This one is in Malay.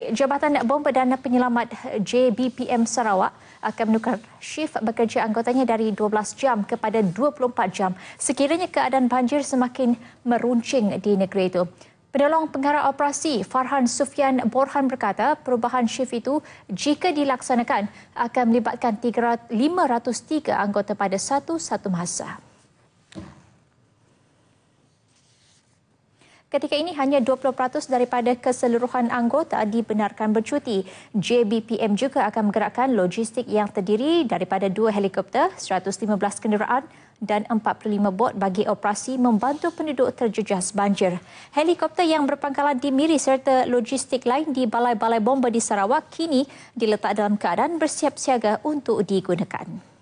Jabatan Bom Perdana Penyelamat JBPM Sarawak akan menukar shift bekerja anggotanya dari 12 jam kepada 24 jam sekiranya keadaan banjir semakin meruncing di negeri itu. Penolong Pengarah Operasi Farhan Sufian Borhan berkata perubahan shift itu jika dilaksanakan akan melibatkan 503 anggota pada satu-satu masa. Ketika ini hanya 20% daripada keseluruhan anggota dibenarkan bercuti. JBPM juga akan menggerakkan logistik yang terdiri daripada dua helikopter, 115 kenderaan dan 45 bot bagi operasi membantu penduduk terjejas banjir. Helikopter yang berpangkalan di Miri serta logistik lain di balai-balai bomba di Sarawak kini diletak dalam keadaan bersiap-siaga untuk digunakan.